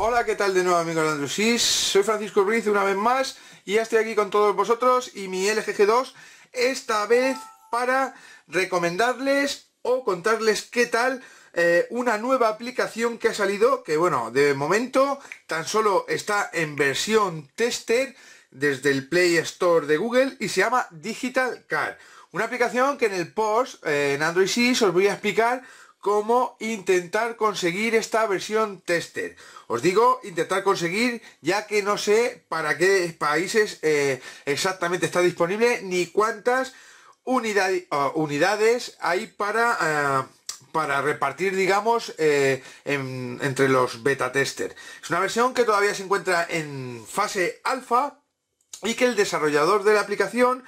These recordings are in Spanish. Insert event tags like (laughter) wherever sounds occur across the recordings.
Hola, ¿qué tal de nuevo amigos de AndroSys, Soy Francisco Ruiz una vez más y ya estoy aquí con todos vosotros y mi LGG2 esta vez para recomendarles o contarles qué tal eh, una nueva aplicación que ha salido que bueno, de momento tan solo está en versión tester desde el Play Store de Google y se llama Digital Car. Una aplicación que en el post, eh, en Android 6, os voy a explicar cómo intentar conseguir esta versión tester. Os digo intentar conseguir ya que no sé para qué países eh, exactamente está disponible ni cuántas eh, unidades hay para... Eh, para repartir, digamos, entre los beta tester. Es una versión que todavía se encuentra en fase alfa y que el desarrollador de la aplicación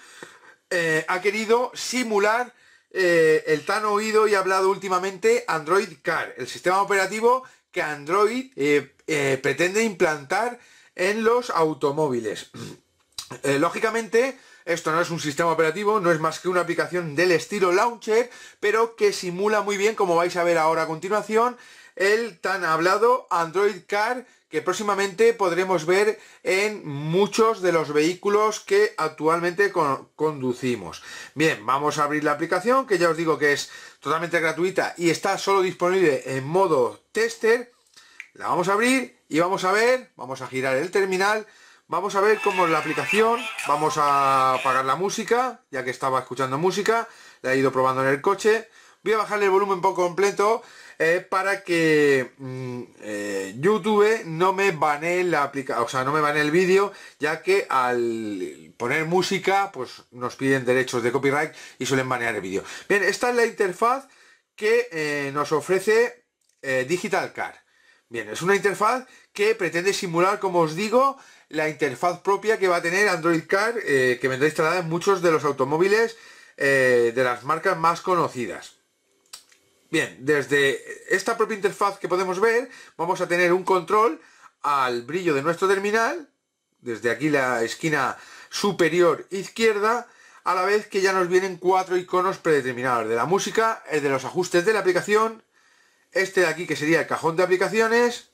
ha querido simular eh, el tan oído y hablado últimamente Android Car, el sistema operativo que Android eh, eh, pretende implantar en los automóviles. (clears throat) lógicamente, esto no es un sistema operativo, no es más que una aplicación del estilo Launcher, pero que simula muy bien, como vais a ver ahora a continuación, el tan hablado Android Car que próximamente podremos ver en muchos de los vehículos que actualmente conducimos. Bien, vamos a abrir la aplicación, que ya os digo que es totalmente gratuita y está solo disponible en modo tester. La vamos a abrir y vamos a ver, vamos a girar el terminal, vamos a ver cómo es la aplicación, vamos a apagar la música, ya que estaba escuchando música, la he ido probando en el coche, voy a bajarle el volumen poco completo eh, para que mm, eh, YouTube no me banee la aplicación, o sea, no me banee el vídeo, ya que al poner música, pues nos piden derechos de copyright y suelen banear el vídeo. Bien, esta es la interfaz que eh, nos ofrece Digital Car. Bien, es una interfaz que pretende simular, como os digo, la interfaz propia que va a tener Android Car, que vendrá instalada en muchos de los automóviles de las marcas más conocidas. Bien, desde esta propia interfaz que podemos ver, vamos a tener un control al brillo de nuestro terminal, desde aquí la esquina superior izquierda, a la vez que ya nos vienen cuatro iconos predeterminados, de la música, el de los ajustes de la aplicación, este de aquí que sería el cajón de aplicaciones,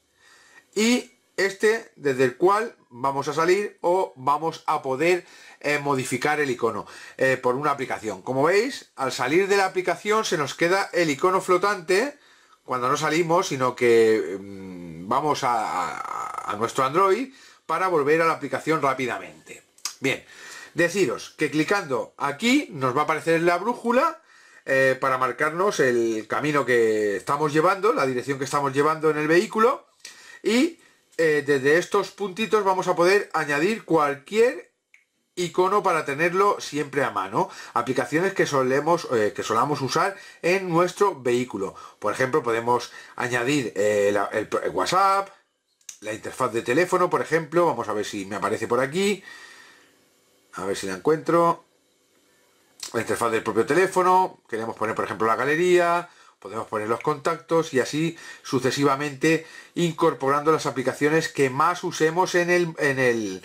y este desde el cual vamos a salir o vamos a poder eh, modificar el icono eh, por una aplicación. Como veis, al salir de la aplicación se nos queda el icono flotante cuando no salimos, sino que mm, vamos a, nuestro Android para volver a la aplicación rápidamente. Bien, deciros que clicando aquí nos va a aparecer la brújula eh, para marcarnos el camino que estamos llevando, la dirección que estamos llevando en el vehículo y eh, desde estos puntitos vamos a poder añadir cualquier icono para tenerlo siempre a mano aplicaciones que solemos eh, que solamos usar en nuestro vehículo por ejemplo podemos añadir eh, el, el, whatsapp la interfaz de teléfono por ejemplo vamos a ver si me aparece por aquí a ver si la encuentro la interfaz del propio teléfono queremos poner por ejemplo la galería Podemos poner los contactos y así sucesivamente incorporando las aplicaciones que más usemos en el,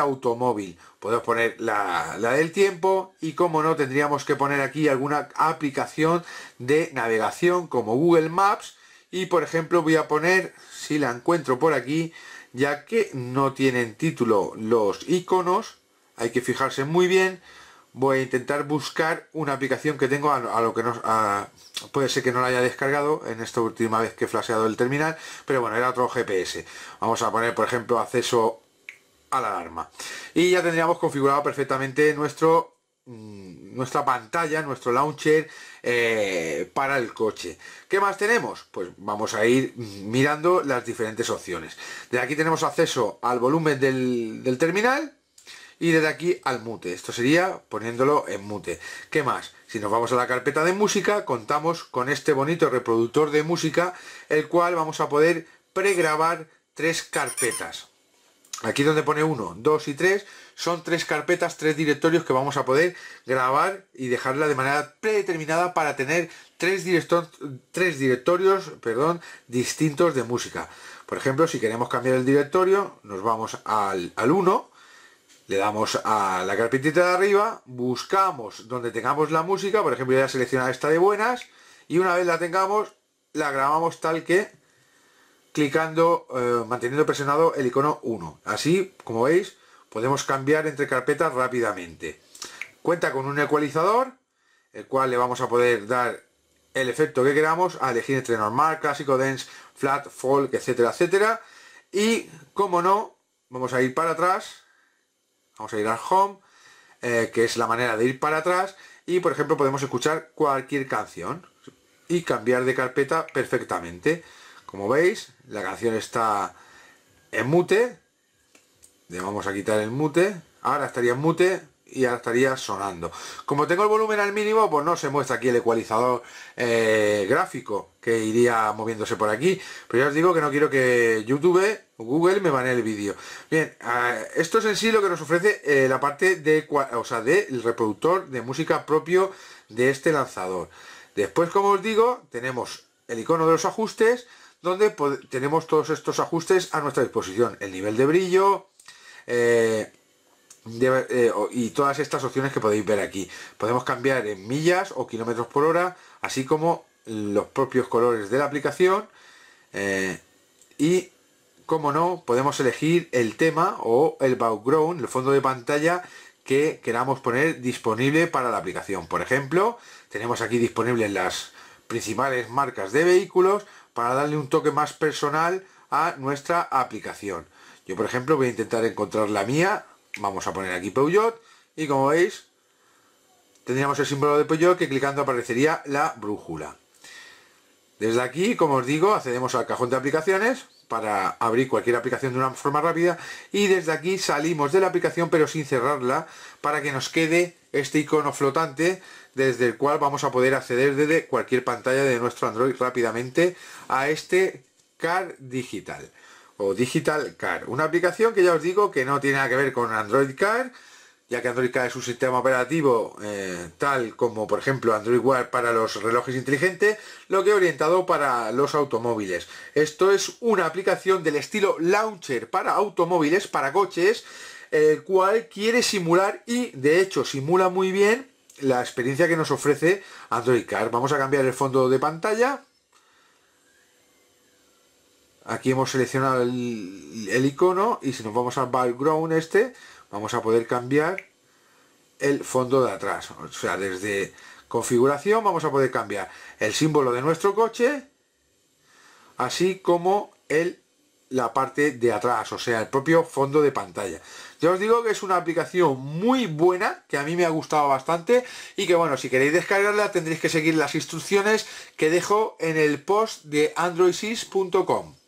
automóvil. Podemos poner la, la del tiempo y como no tendríamos que poner aquí alguna aplicación de navegación como Google Maps y por ejemplo voy a poner, si la encuentro por aquí, ya que no tienen título los iconos, hay que fijarse muy bien, voy a intentar buscar una aplicación que tengo a, lo que no puede ser que no la haya descargado en esta última vez que he flasheado el terminal pero bueno era otro gps vamos a poner por ejemplo acceso a la alarma y ya tendríamos configurado perfectamente nuestro mm, nuestra pantalla nuestro launcher eh, para el coche ¿qué más tenemos? pues vamos a ir mirando las diferentes opciones de aquí tenemos acceso al volumen del, del terminal y desde aquí al mute. Esto sería poniéndolo en mute. ¿Qué más? Si nos vamos a la carpeta de música, contamos con este bonito reproductor de música, el cual vamos a poder pregrabar tres carpetas. Aquí donde pone 1, 2 y 3 son tres carpetas, tres directorios que vamos a poder grabar y dejarla de manera predeterminada para tener tres, tres directorios perdón, distintos de música. Por ejemplo, si queremos cambiar el directorio, nos vamos al, al 1 le damos a la carpetita de arriba, buscamos donde tengamos la música, por ejemplo ya seleccionada esta de buenas, y una vez la tengamos, la grabamos tal que clicando, eh, manteniendo presionado el icono 1. Así, como veis, podemos cambiar entre carpetas rápidamente. Cuenta con un ecualizador, el cual le vamos a poder dar el efecto que queramos, a elegir entre normal, clásico, dense, flat, folk, etcétera, etcétera. Y, como no, vamos a ir para atrás, Vamos a ir al home, eh, que es la manera de ir para atrás. Y por ejemplo podemos escuchar cualquier canción y cambiar de carpeta perfectamente. Como veis, la canción está en mute. Le vamos a quitar el mute. Ahora estaría en mute y estaría sonando. Como tengo el volumen al mínimo, pues no se muestra aquí el ecualizador eh, gráfico que iría moviéndose por aquí. Pero ya os digo que no quiero que YouTube o Google me banee el vídeo. Bien, ah, esto es en sí lo que nos ofrece eh, la parte de, o sea, del reproductor de música propio de este lanzador. Después, como os digo, tenemos el icono de los ajustes, donde tenemos todos estos ajustes a nuestra disposición. El nivel de brillo, eh, eh, y todas estas opciones que podéis ver aquí. Podemos cambiar en millas o kilómetros por hora, así como los propios colores de la aplicación. Eh, y, como no, podemos elegir el tema o el background, el fondo de pantalla que queramos poner disponible para la aplicación. Por ejemplo, tenemos aquí disponibles las principales marcas de vehículos para darle un toque más personal a nuestra aplicación. Yo, por ejemplo, voy a intentar encontrar la mía vamos a poner aquí Peugeot y como veis tendríamos el símbolo de Peugeot que clicando aparecería la brújula desde aquí como os digo accedemos al cajón de aplicaciones para abrir cualquier aplicación de una forma rápida y desde aquí salimos de la aplicación pero sin cerrarla para que nos quede este icono flotante desde el cual vamos a poder acceder desde cualquier pantalla de nuestro Android rápidamente a este CAR digital o Digital Car. Una aplicación que ya os digo que no tiene nada que ver con Android Car, ya que Android Car es un sistema operativo eh, tal como por ejemplo Android Wear para los relojes inteligentes, lo que he orientado para los automóviles. Esto es una aplicación del estilo Launcher para automóviles, para coches, el cual quiere simular y de hecho simula muy bien la experiencia que nos ofrece Android Car. Vamos a cambiar el fondo de pantalla aquí hemos seleccionado el, icono y si nos vamos al background este vamos a poder cambiar el fondo de atrás o sea desde configuración vamos a poder cambiar el símbolo de nuestro coche así como el la parte de atrás o sea el propio fondo de pantalla ya os digo que es una aplicación muy buena que a mí me ha gustado bastante y que bueno si queréis descargarla tendréis que seguir las instrucciones que dejo en el post de androidsys.com